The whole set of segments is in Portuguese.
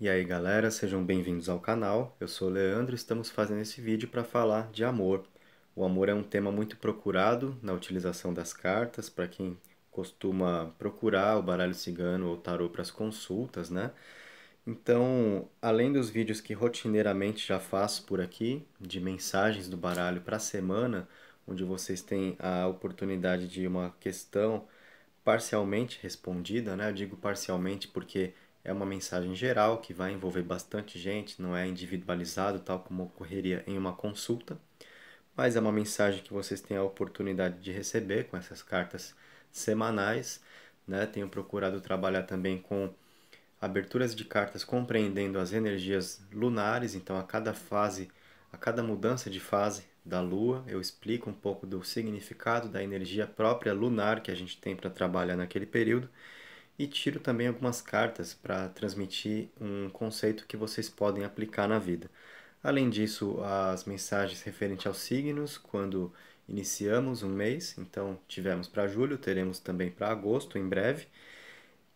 E aí galera, sejam bem-vindos ao canal. Eu sou o Leandro e estamos fazendo esse vídeo para falar de amor. O amor é um tema muito procurado na utilização das cartas, para quem costuma procurar o baralho cigano ou tarô para as consultas, né? Então, além dos vídeos que rotineiramente já faço por aqui, de mensagens do baralho para a semana, onde vocês têm a oportunidade de uma questão parcialmente respondida, né? Eu digo parcialmente porque é uma mensagem geral que vai envolver bastante gente, não é individualizado, tal como ocorreria em uma consulta, mas é uma mensagem que vocês têm a oportunidade de receber com essas cartas semanais. Né? Tenho procurado trabalhar também com aberturas de cartas compreendendo as energias lunares, então a cada fase, a cada mudança de fase da lua, eu explico um pouco do significado da energia própria lunar que a gente tem para trabalhar naquele período e tiro também algumas cartas para transmitir um conceito que vocês podem aplicar na vida. Além disso, as mensagens referentes aos signos, quando iniciamos um mês, então tivemos para julho, teremos também para agosto em breve.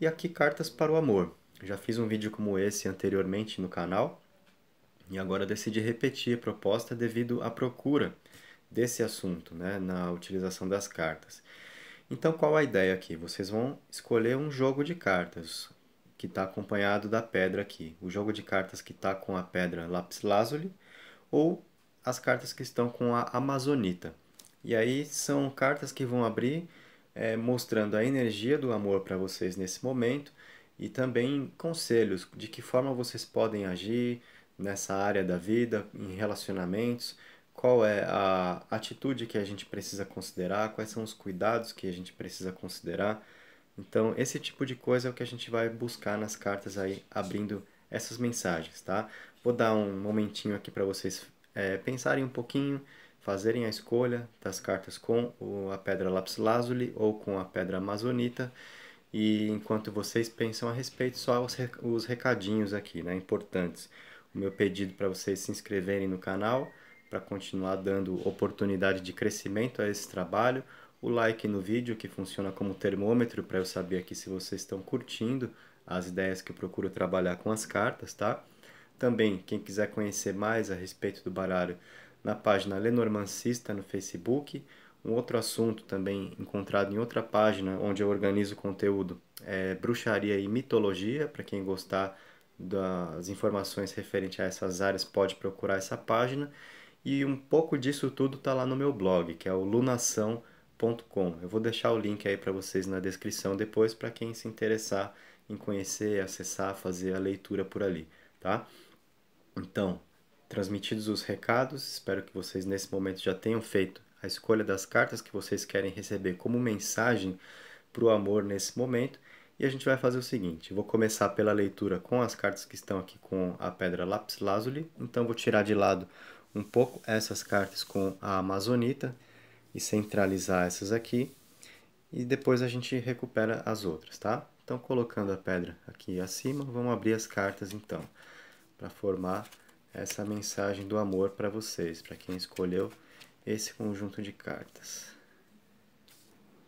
E aqui cartas para o amor. Já fiz um vídeo como esse anteriormente no canal e agora decidi repetir a proposta devido à procura desse assunto né, na utilização das cartas. Então, qual a ideia aqui? Vocês vão escolher um jogo de cartas que está acompanhado da pedra aqui. O jogo de cartas que está com a pedra lápis lazuli ou as cartas que estão com a amazonita. E aí são cartas que vão abrir é, mostrando a energia do amor para vocês nesse momento e também conselhos de que forma vocês podem agir nessa área da vida, em relacionamentos, qual é a atitude que a gente precisa considerar, quais são os cuidados que a gente precisa considerar. Então, esse tipo de coisa é o que a gente vai buscar nas cartas aí, abrindo essas mensagens, tá? Vou dar um momentinho aqui para vocês é, pensarem um pouquinho, fazerem a escolha das cartas com a pedra lápis lazuli ou com a pedra amazonita. E enquanto vocês pensam a respeito, só os, os recadinhos aqui, né, importantes. O meu pedido para vocês se inscreverem no canal, para continuar dando oportunidade de crescimento a esse trabalho. O like no vídeo, que funciona como termômetro para eu saber aqui se vocês estão curtindo as ideias que eu procuro trabalhar com as cartas, tá? Também, quem quiser conhecer mais a respeito do baralho, na página Lenormancista no Facebook. Um outro assunto também encontrado em outra página onde eu organizo conteúdo é bruxaria e mitologia. Para quem gostar das informações referentes a essas áreas, pode procurar essa página. E um pouco disso tudo está lá no meu blog, que é o lunação.com. Eu vou deixar o link aí para vocês na descrição depois para quem se interessar em conhecer, acessar, fazer a leitura por ali, tá? Então, transmitidos os recados, espero que vocês nesse momento já tenham feito a escolha das cartas que vocês querem receber como mensagem para o amor nesse momento. E a gente vai fazer o seguinte: vou começar pela leitura com as cartas que estão aqui com a pedra lápis lazuli. Então, vou tirar de lado um pouco essas cartas com a amazonita e centralizar essas aqui. E depois a gente recupera as outras, tá? Então, colocando a pedra aqui acima, vamos abrir as cartas então, para formar essa mensagem do amor para vocês, para quem escolheu esse conjunto de cartas.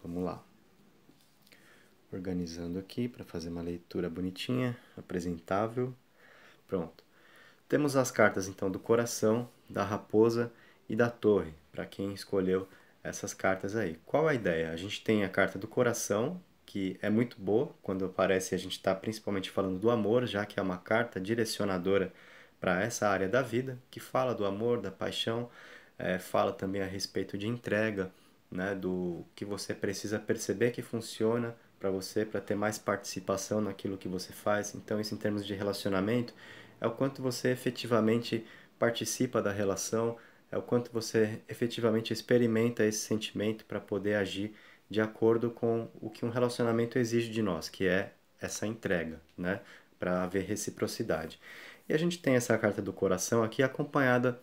Vamos lá. Organizando aqui para fazer uma leitura bonitinha, apresentável. Pronto. Temos as cartas então do coração, da raposa e da torre, para quem escolheu essas cartas aí. Qual a ideia? A gente tem a carta do coração, que é muito boa, quando aparece a gente está principalmente falando do amor, já que é uma carta direcionadora para essa área da vida, que fala do amor, da paixão, é, fala também a respeito de entrega, né, do que você precisa perceber que funciona para você, para ter mais participação naquilo que você faz. Então, isso em termos de relacionamento, é o quanto você efetivamente participa da relação, é o quanto você efetivamente experimenta esse sentimento para poder agir de acordo com o que um relacionamento exige de nós, que é essa entrega, né? Para haver reciprocidade. E a gente tem essa carta do coração aqui acompanhada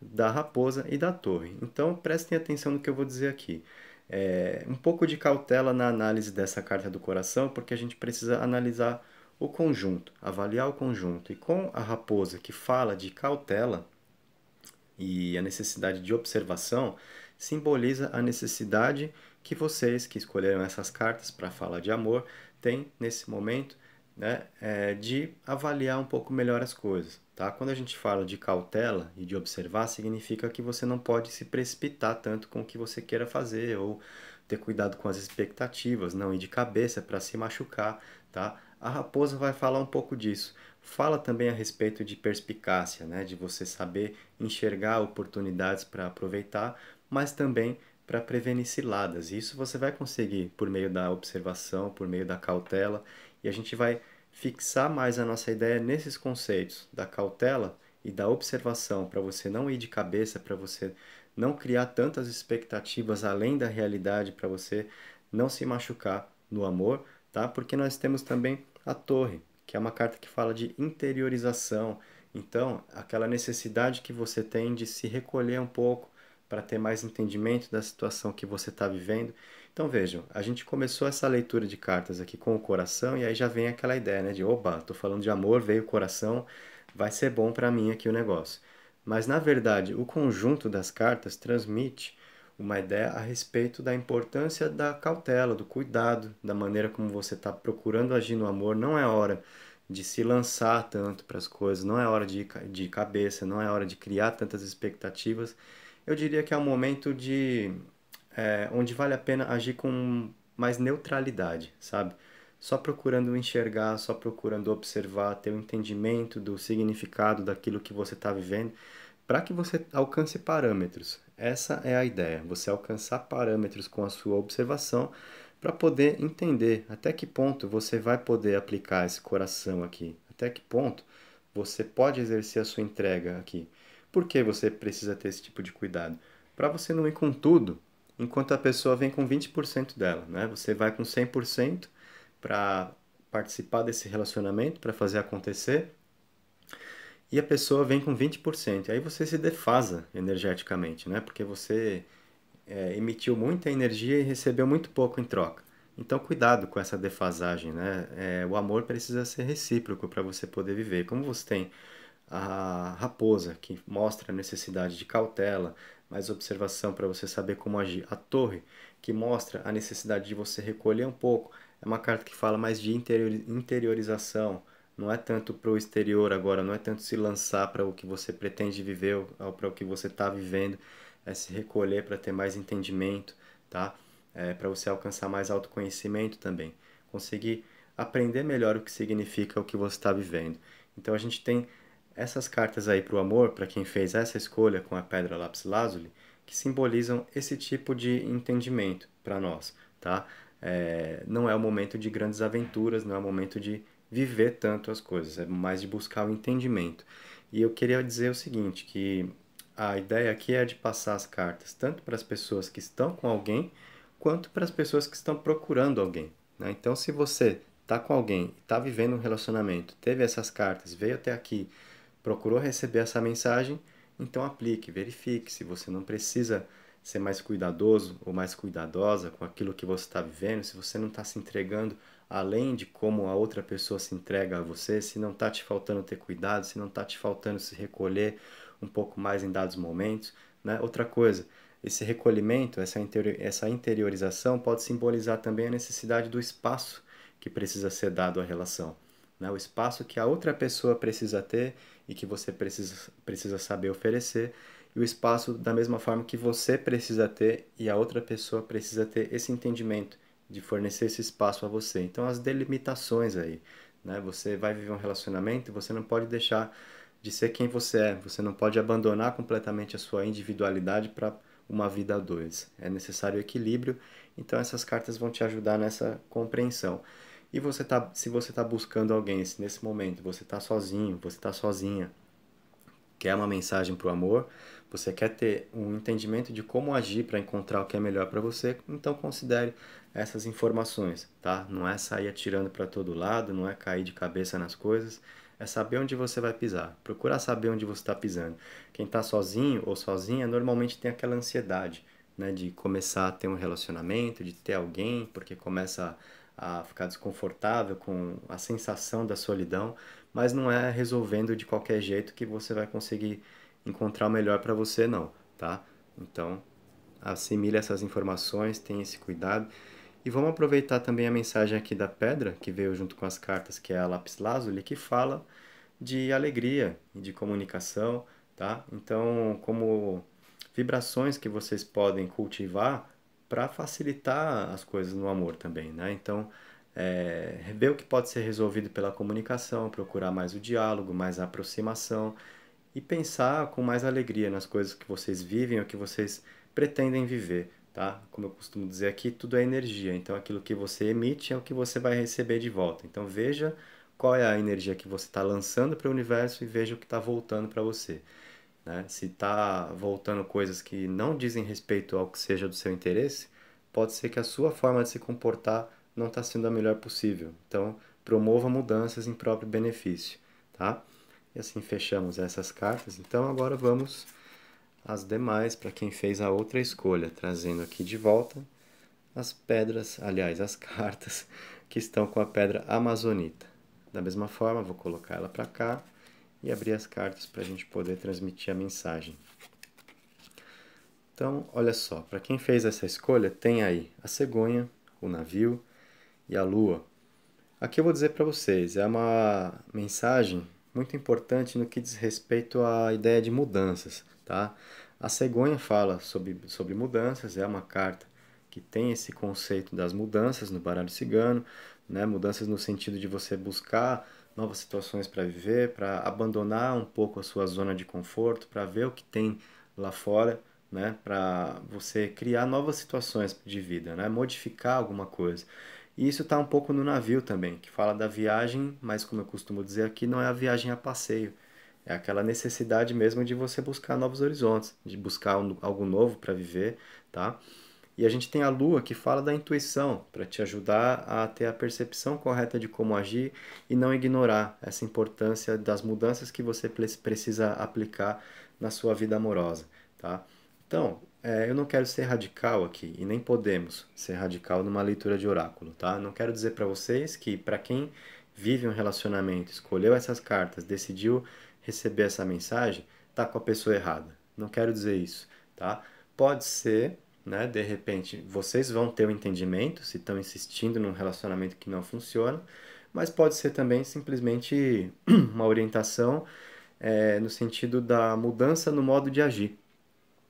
da raposa e da torre. Então prestem atenção no que eu vou dizer aqui. É, um pouco de cautela na análise dessa carta do coração, porque a gente precisa analisar o conjunto, avaliar o conjunto. E com a raposa que fala de cautela e a necessidade de observação, simboliza a necessidade que vocês que escolheram essas cartas para falar de amor têm nesse momento né, é, de avaliar um pouco melhor as coisas. Tá? Quando a gente fala de cautela e de observar, significa que você não pode se precipitar tanto com o que você queira fazer ou ter cuidado com as expectativas, não ir de cabeça para se machucar, tá? A raposa vai falar um pouco disso. Fala também a respeito de perspicácia, né? de você saber enxergar oportunidades para aproveitar, mas também para prevenir ciladas. isso você vai conseguir por meio da observação, por meio da cautela, e a gente vai fixar mais a nossa ideia nesses conceitos da cautela e da observação, para você não ir de cabeça, para você não criar tantas expectativas além da realidade, para você não se machucar no amor, tá? Porque nós temos também a torre, que é uma carta que fala de interiorização. Então, aquela necessidade que você tem de se recolher um pouco para ter mais entendimento da situação que você está vivendo. Então vejam, a gente começou essa leitura de cartas aqui com o coração e aí já vem aquela ideia, né, de oba, estou falando de amor, veio o coração, vai ser bom para mim aqui o negócio. Mas na verdade, o conjunto das cartas transmite uma ideia a respeito da importância da cautela, do cuidado, da maneira como você está procurando agir no amor. Não é hora de se lançar tanto para as coisas, não é hora de de cabeça, não é hora de criar tantas expectativas. Eu diria que é um momento de é, onde vale a pena agir com mais neutralidade, sabe? Só procurando enxergar, só procurando observar, ter o um entendimento do significado daquilo que você está vivendo para que você alcance parâmetros. Essa é a ideia, você alcançar parâmetros com a sua observação para poder entender até que ponto você vai poder aplicar esse coração aqui, até que ponto você pode exercer a sua entrega aqui. Por que você precisa ter esse tipo de cuidado? Para você não ir com tudo, enquanto a pessoa vem com 20% dela, né? Você vai com 100% para participar desse relacionamento, para fazer acontecer, e a pessoa vem com 20%. Aí você se defasa energeticamente, né? Porque você é, emitiu muita energia e recebeu muito pouco em troca. Então, cuidado com essa defasagem, né? É, o amor precisa ser recíproco para você poder viver. Como você tem a raposa, que mostra a necessidade de cautela, mais observação para você saber como agir. A torre, que mostra a necessidade de você recolher um pouco. É uma carta que fala mais de interiorização, não é tanto para o exterior agora, não é tanto se lançar para o que você pretende viver ou para o que você está vivendo, é se recolher para ter mais entendimento, tá? É, para você alcançar mais autoconhecimento também, conseguir aprender melhor o que significa o que você está vivendo. Então a gente tem essas cartas aí para o amor, para quem fez essa escolha com a pedra lápis lazuli, que simbolizam esse tipo de entendimento para nós, tá? É, não é o momento de grandes aventuras, não é o momento de viver tanto as coisas, é mais de buscar o entendimento. E eu queria dizer o seguinte, que a ideia aqui é de passar as cartas tanto para as pessoas que estão com alguém, quanto para as pessoas que estão procurando alguém. Né? Então, se você está com alguém, está vivendo um relacionamento, teve essas cartas, veio até aqui, procurou receber essa mensagem, então aplique, verifique se você não precisa ser mais cuidadoso ou mais cuidadosa com aquilo que você está vivendo, se você não está se entregando além de como a outra pessoa se entrega a você, se não está te faltando ter cuidado, se não está te faltando se recolher um pouco mais em dados momentos. Né? Outra coisa, esse recolhimento, essa, essa interiorização pode simbolizar também a necessidade do espaço que precisa ser dado à relação. Né? O espaço que a outra pessoa precisa ter e que você precisa, precisa saber oferecer, e o espaço da mesma forma que você precisa ter e a outra pessoa precisa ter esse entendimento de fornecer esse espaço a você. Então, as delimitações aí, né? Você vai viver um relacionamento, você não pode deixar de ser quem você é, você não pode abandonar completamente a sua individualidade para uma vida a dois. É necessário equilíbrio, então essas cartas vão te ajudar nessa compreensão. E você tá, se você está buscando alguém, nesse momento você está sozinho, você está sozinha, quer uma mensagem para o amor, você quer ter um entendimento de como agir para encontrar o que é melhor para você, então considere essas informações, tá? Não é sair atirando para todo lado, não é cair de cabeça nas coisas, é saber onde você vai pisar, procurar saber onde você está pisando. Quem está sozinho ou sozinha normalmente tem aquela ansiedade, né, de começar a ter um relacionamento, de ter alguém, porque começa a ficar desconfortável com a sensação da solidão, mas não é resolvendo de qualquer jeito que você vai conseguir encontrar o melhor para você não, tá? Então, assimile essas informações, tenha esse cuidado. E vamos aproveitar também a mensagem aqui da pedra, que veio junto com as cartas, que é a lápis lazuli, que fala de alegria e de comunicação, tá? Então, como vibrações que vocês podem cultivar para facilitar as coisas no amor também, né? Então, é, ver o que pode ser resolvido pela comunicação, procurar mais o diálogo, mais a aproximação e pensar com mais alegria nas coisas que vocês vivem ou que vocês pretendem viver, tá? Como eu costumo dizer aqui, tudo é energia, então aquilo que você emite é o que você vai receber de volta. Então veja qual é a energia que você está lançando para o universo e veja o que está voltando para você. Né? Se está voltando coisas que não dizem respeito ao que seja do seu interesse, pode ser que a sua forma de se comportar não está sendo a melhor possível. Então, promova mudanças em próprio benefício, tá? E assim fechamos essas cartas. Então, agora vamos às demais para quem fez a outra escolha, trazendo aqui de volta as pedras, aliás, as cartas que estão com a pedra amazonita. Da mesma forma, vou colocar ela para cá e abrir as cartas para a gente poder transmitir a mensagem. Então, olha só, para quem fez essa escolha, tem aí a cegonha, o navio, e a Lua. Aqui eu vou dizer para vocês, é uma mensagem muito importante no que diz respeito à ideia de mudanças, tá? A cegonha fala sobre, sobre mudanças, é uma carta que tem esse conceito das mudanças no baralho cigano, né? mudanças no sentido de você buscar novas situações para viver, para abandonar um pouco a sua zona de conforto, para ver o que tem lá fora, né? para você criar novas situações de vida, né? modificar alguma coisa. E isso está um pouco no navio também, que fala da viagem, mas como eu costumo dizer aqui, não é a viagem a passeio. É aquela necessidade mesmo de você buscar novos horizontes, de buscar um, algo novo para viver, tá? E a gente tem a lua que fala da intuição, para te ajudar a ter a percepção correta de como agir e não ignorar essa importância das mudanças que você precisa aplicar na sua vida amorosa, tá? Então, é, eu não quero ser radical aqui e nem podemos ser radical numa leitura de oráculo, tá? Não quero dizer para vocês que para quem vive um relacionamento, escolheu essas cartas, decidiu receber essa mensagem, tá com a pessoa errada. Não quero dizer isso, tá? Pode ser, né, de repente, vocês vão ter o um entendimento se estão insistindo num relacionamento que não funciona, mas pode ser também simplesmente uma orientação é, no sentido da mudança no modo de agir,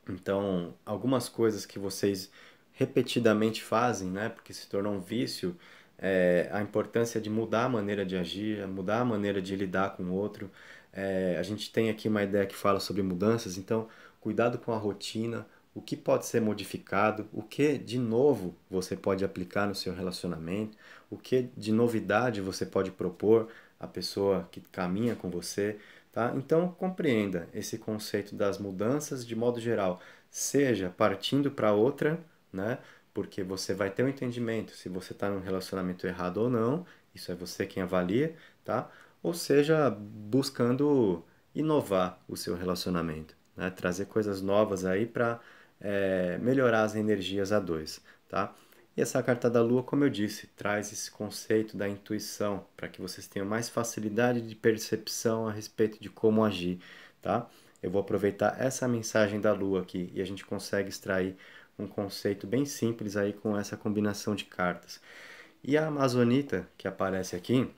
então, algumas coisas que vocês repetidamente fazem, né, porque se tornou um vício, é, a importância de mudar a maneira de agir, mudar a maneira de lidar com o outro. É, a gente tem aqui uma ideia que fala sobre mudanças, então, cuidado com a rotina, o que pode ser modificado, o que de novo você pode aplicar no seu relacionamento, o que de novidade você pode propor à pessoa que caminha com você. Tá? Então, compreenda esse conceito das mudanças de modo geral, seja partindo para outra, né? porque você vai ter um entendimento se você está num relacionamento errado ou não, isso é você quem avalia, tá? ou seja, buscando inovar o seu relacionamento, né? trazer coisas novas aí para é, eh, melhorar as energias a dois. Tá? E essa carta da lua, como eu disse, traz esse conceito da intuição, para que vocês tenham mais facilidade de percepção a respeito de como agir, tá? Eu vou aproveitar essa mensagem da lua aqui e a gente consegue extrair um conceito bem simples aí com essa combinação de cartas. E a amazonita que aparece aqui,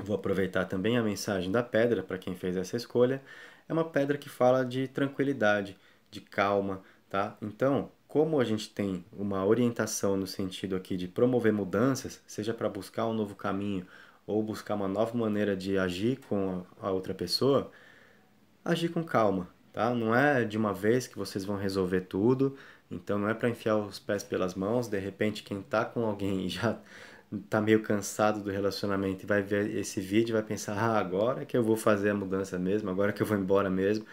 vou aproveitar também a mensagem da pedra para quem fez essa escolha, é uma pedra que fala de tranquilidade, de calma, tá? Então, como a gente tem uma orientação no sentido aqui de promover mudanças, seja para buscar um novo caminho ou buscar uma nova maneira de agir com a outra pessoa, agir com calma, tá? Não é de uma vez que vocês vão resolver tudo, então não é para enfiar os pés pelas mãos, de repente quem tá com alguém e já tá meio cansado do relacionamento e vai ver esse vídeo vai pensar: "Ah, agora que eu vou fazer a mudança mesmo, agora que eu vou embora mesmo".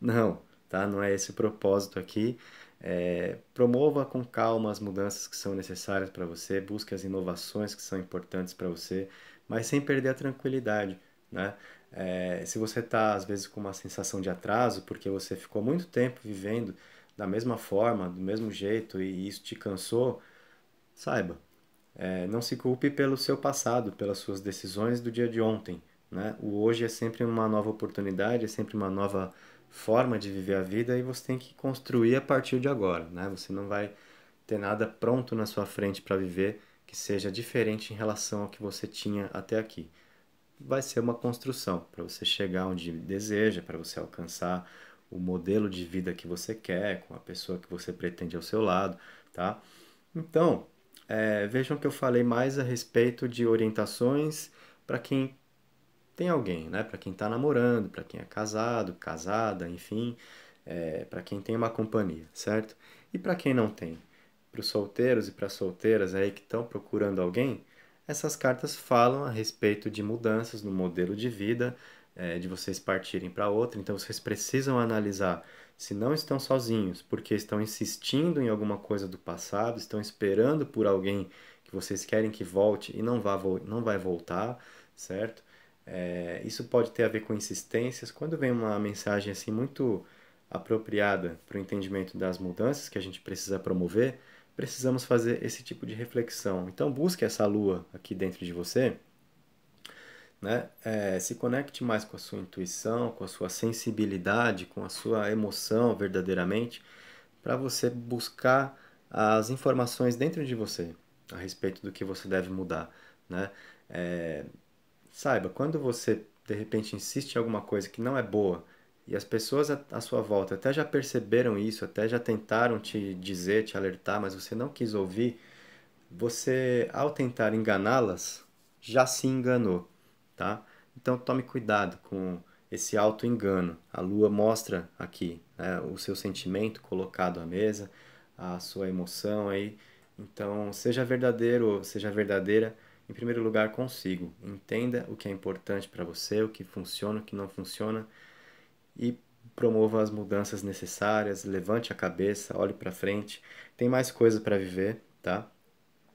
Não, tá? Não é esse o propósito aqui. É, promova com calma as mudanças que são necessárias para você, busque as inovações que são importantes para você, mas sem perder a tranquilidade, né? É, se você está, às vezes, com uma sensação de atraso, porque você ficou muito tempo vivendo da mesma forma, do mesmo jeito, e isso te cansou, saiba, é, não se culpe pelo seu passado, pelas suas decisões do dia de ontem. Né? O hoje é sempre uma nova oportunidade, é sempre uma nova forma de viver a vida e você tem que construir a partir de agora, né? Você não vai ter nada pronto na sua frente para viver que seja diferente em relação ao que você tinha até aqui. Vai ser uma construção para você chegar onde deseja, para você alcançar o modelo de vida que você quer, com a pessoa que você pretende ao seu lado, tá? Então, é, vejam que eu falei mais a respeito de orientações para quem tem alguém, né? Para quem está namorando, para quem é casado, casada, enfim, é, para quem tem uma companhia, certo? E para quem não tem, para os solteiros e para as solteiras aí que estão procurando alguém, essas cartas falam a respeito de mudanças no modelo de vida, é, de vocês partirem para outra. Então vocês precisam analisar se não estão sozinhos, porque estão insistindo em alguma coisa do passado, estão esperando por alguém que vocês querem que volte e não, vá, não vai voltar, certo? É, isso pode ter a ver com insistências. Quando vem uma mensagem assim muito apropriada para o entendimento das mudanças que a gente precisa promover, precisamos fazer esse tipo de reflexão. Então busque essa lua aqui dentro de você, né? É, se conecte mais com a sua intuição, com a sua sensibilidade, com a sua emoção verdadeiramente, para você buscar as informações dentro de você a respeito do que você deve mudar, né? É, Saiba, quando você de repente insiste em alguma coisa que não é boa e as pessoas à sua volta até já perceberam isso, até já tentaram te dizer, te alertar, mas você não quis ouvir, você ao tentar enganá-las já se enganou, tá? Então tome cuidado com esse alto engano. A lua mostra aqui né, o seu sentimento colocado à mesa, a sua emoção aí. Então seja verdadeiro, seja verdadeira em primeiro lugar, consigo. Entenda o que é importante para você, o que funciona, o que não funciona e promova as mudanças necessárias, levante a cabeça, olhe para frente. Tem mais coisa para viver, tá?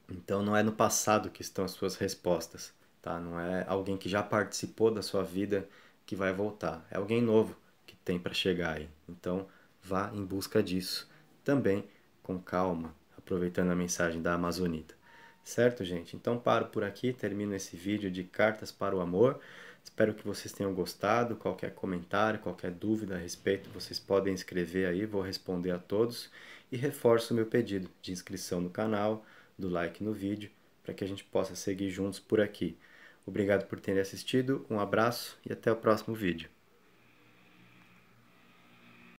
Então não é no passado que estão as suas respostas, tá? Não é alguém que já participou da sua vida que vai voltar. É alguém novo que tem para chegar aí. Então vá em busca disso, também com calma, aproveitando a mensagem da Amazonita. Certo, gente? Então paro por aqui, termino esse vídeo de cartas para o amor. Espero que vocês tenham gostado. Qualquer comentário, qualquer dúvida a respeito, vocês podem escrever aí, vou responder a todos. E reforço o meu pedido de inscrição no canal, do like no vídeo, para que a gente possa seguir juntos por aqui. Obrigado por terem assistido, um abraço e até o próximo vídeo.